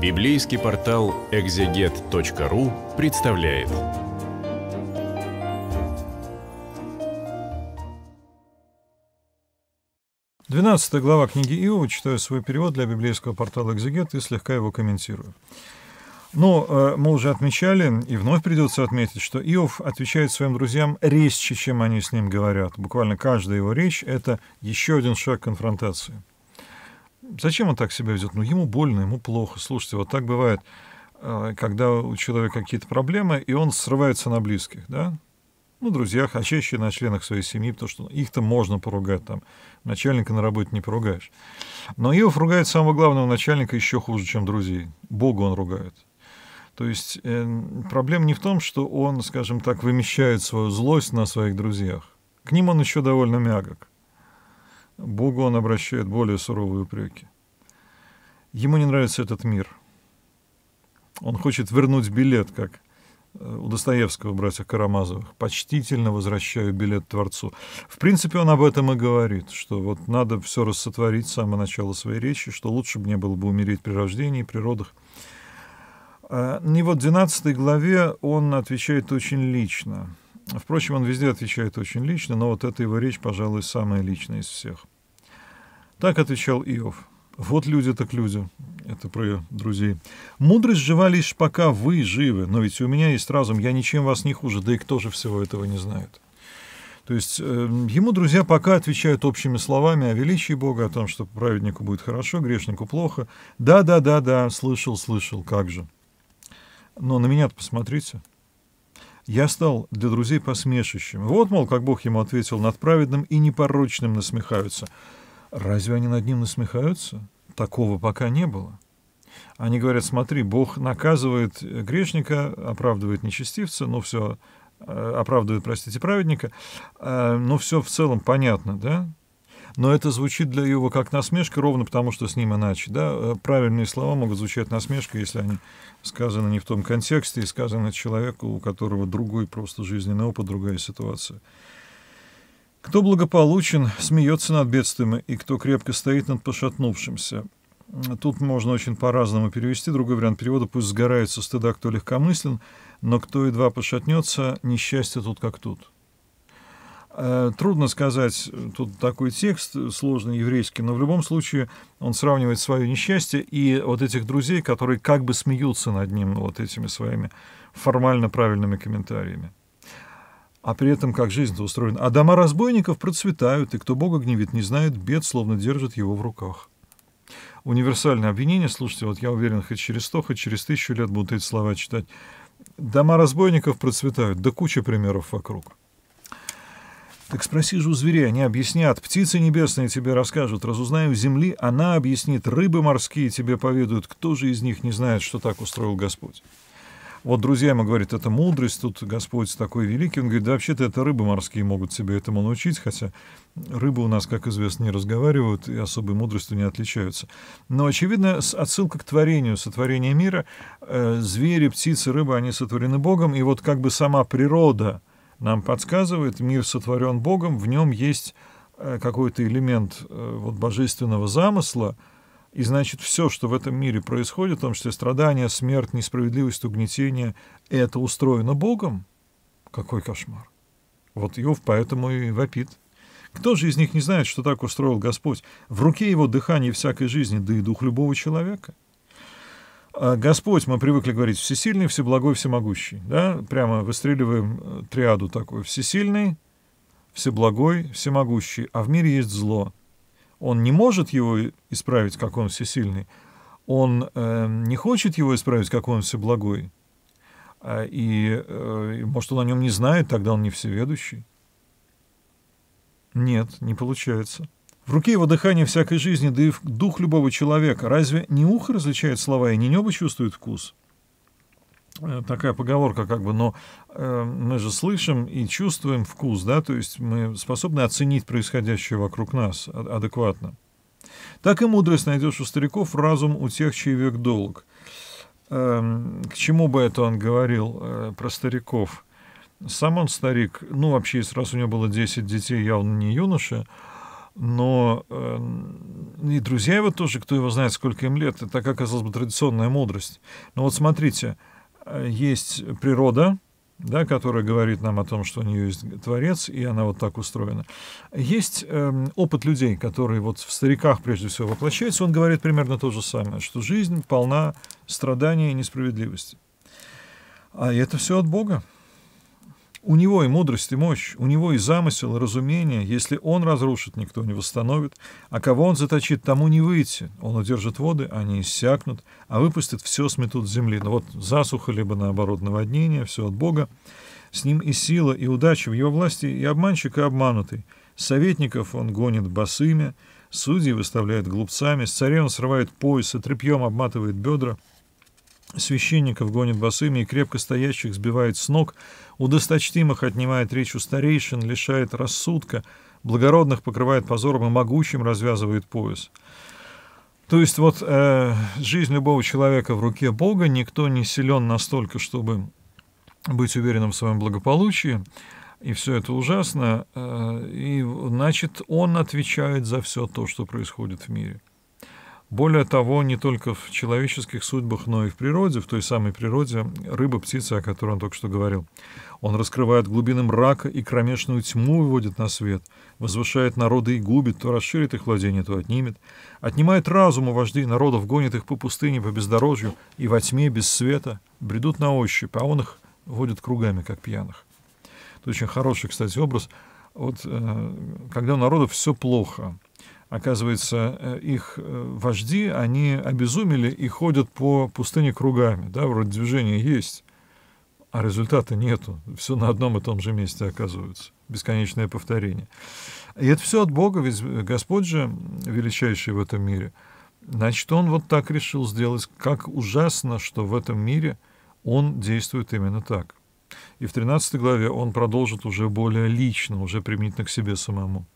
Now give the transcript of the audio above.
Библейский портал экзегет.ру представляет. Двенадцатая глава книги Иова, читаю свой перевод для библейского портала «Экзегет» и слегка его комментирую. Но ну, э, мы уже отмечали, и вновь придется отметить, что Иов отвечает своим друзьям резче, чем они с ним говорят. Буквально каждая его речь — это еще один шаг конфронтации зачем он так себя ведет? Ну, ему больно, ему плохо. Слушайте, вот так бывает, э, когда у человека какие-то проблемы, и он срывается на близких, да? Ну, друзьях, а чаще на членах своей семьи, потому что их-то можно поругать там. Начальника на работе не поругаешь. Но Иов ругает самого главного начальника еще хуже, чем друзей. Богу он ругает. То есть э, проблема не в том, что он, скажем так, вымещает свою злость на своих друзьях. К ним он еще довольно мягок. Богу он обращает более суровые упреки. Ему не нравится этот мир. Он хочет вернуть билет, как э, у Достоевского, братьев Карамазовых. «Почтительно возвращаю билет Творцу». В принципе, он об этом и говорит, что вот надо все рассотворить с самого начала своей речи, что лучше бы мне было бы умереть при рождении, при родах. А, и вот в 12 главе он отвечает очень лично. Впрочем, он везде отвечает очень лично, но вот эта его речь, пожалуй, самая личная из всех. Так отвечал Иов. Вот люди так люди. Это про друзей. Мудрость жива лишь пока вы живы, но ведь у меня есть разум, я ничем вас не хуже, да и кто же всего этого не знает. То есть э, ему друзья пока отвечают общими словами о величии Бога, о том, что праведнику будет хорошо, грешнику плохо. Да, да, да, да, слышал, слышал, как же. Но на меня посмотрите. Я стал для друзей посмешищем. Вот, мол, как Бог ему ответил, над праведным и непорочным насмехаются. Разве они над ним насмехаются? Такого пока не было. Они говорят, смотри, Бог наказывает грешника, оправдывает нечестивца, но все э, оправдывает, простите, праведника, э, но все в целом понятно, да? Но это звучит для его как насмешка, ровно потому, что с ним иначе. Да? Э, правильные слова могут звучать насмешкой, если они сказаны не в том контексте и сказаны человеку, у которого другой просто жизненный опыт, другая ситуация. Кто благополучен, смеется над бедствием, и кто крепко стоит над пошатнувшимся. Тут можно очень по-разному перевести. Другой вариант перевода «пусть сгорает со стыда, кто легкомыслен, но кто едва пошатнется, несчастье тут как тут». Э, трудно сказать, тут такой текст сложный еврейский, но в любом случае он сравнивает свое несчастье и вот этих друзей, которые как бы смеются над ним вот этими своими формально правильными комментариями. А при этом как жизнь-то устроена. А дома разбойников процветают, и кто Бога гневит, не знает бед, словно держит его в руках. Универсальное обвинение, слушайте, вот я уверен, хоть через сто, хоть через тысячу лет будут эти слова читать. Дома разбойников процветают, да куча примеров вокруг. Так спроси же у зверей, они объяснят. Птицы небесные тебе расскажут, разузнай у земли, она объяснит. Рыбы морские тебе поведают, кто же из них не знает, что так устроил Господь вот друзья ему говорят, это мудрость, тут Господь такой великий. Он говорит, да вообще-то это рыбы морские могут себе этому научить, хотя рыбы у нас, как известно, не разговаривают и особой мудростью не отличаются. Но, очевидно, отсылка к творению, сотворение мира. Э, звери, птицы, рыбы, они сотворены Богом, и вот как бы сама природа нам подсказывает, мир сотворен Богом, в нем есть э, какой-то элемент э, вот, божественного замысла, и значит, все, что в этом мире происходит, в том числе страдания, смерть, несправедливость, угнетение, это устроено Богом? Какой кошмар. Вот Иов поэтому и вопит. Кто же из них не знает, что так устроил Господь? В руке его дыхание всякой жизни, да и дух любого человека. А Господь, мы привыкли говорить, всесильный, всеблагой, всемогущий. Да? Прямо выстреливаем э, триаду такую. Всесильный, всеблагой, всемогущий. А в мире есть зло. Он не может его исправить, как он всесильный. Он э, не хочет его исправить, как он всеблагой. А, и, э, может, он о нем не знает, тогда он не всеведущий. Нет, не получается. В руке его дыхание всякой жизни, да и дух любого человека. Разве не ухо различает слова и не небо чувствует вкус? — Э, такая поговорка, как бы, но э, мы же слышим и чувствуем вкус, да, то есть мы способны оценить происходящее вокруг нас а, адекватно. Так и мудрость найдешь у стариков, разум у тех, чей век долг. Э, к чему бы это он говорил э, про стариков? Сам он старик, ну, вообще, если раз у него было 10 детей, явно не юноша, но э, и друзья его тоже, кто его знает, сколько им лет, это, как оказалось бы, традиционная мудрость. Но вот смотрите, э, есть природа, да, которая говорит нам о том, что у нее есть Творец, и она вот так устроена. Есть э, опыт людей, которые вот в стариках, прежде всего, воплощается. он говорит примерно то же самое, что жизнь полна страданий и несправедливости. А это все от Бога. У него и мудрость, и мощь, у него и замысел, и разумение. Если он разрушит, никто не восстановит. А кого он заточит, тому не выйти. Он удержит воды, они иссякнут, а выпустит, все сметут с земли. Но ну вот засуха, либо наоборот наводнение, все от Бога. С ним и сила, и удача в его власти, и обманщик, и обманутый. Советников он гонит босыми, судей выставляет глупцами, с царей срывает пояс, и тряпьем обматывает бедра — Священников гонят босыми и крепко стоящих сбивает с ног, у досточтимых отнимает речь у старейшин, лишает рассудка, благородных покрывает позором и могучим развязывает пояс. То есть вот э, жизнь любого человека в руке Бога, никто не силен настолько, чтобы быть уверенным в своем благополучии, и все это ужасно, э, и значит, он отвечает за все то, что происходит в мире. Более того, не только в человеческих судьбах, но и в природе, в той самой природе, рыба-птица, о которой он только что говорил. Он раскрывает глубины мрака и кромешную тьму выводит на свет, возвышает народы и губит, то расширит их владение, то отнимет, отнимает разум у вождей народов, гонит их по пустыне, по бездорожью, и во тьме, без света, бредут на ощупь, а он их водит кругами, как пьяных. Это очень хороший, кстати, образ. Вот э, когда у народов все плохо — оказывается, э, их э, вожди, они обезумели и ходят по пустыне кругами, да, вроде движения есть, а результата нету, все на одном и том же месте оказывается, бесконечное повторение. И это все от Бога, ведь Господь же величайший в этом мире, значит, Он вот так решил сделать, как ужасно, что в этом мире Он действует именно так. И в 13 главе он продолжит уже более лично, уже применительно к себе самому.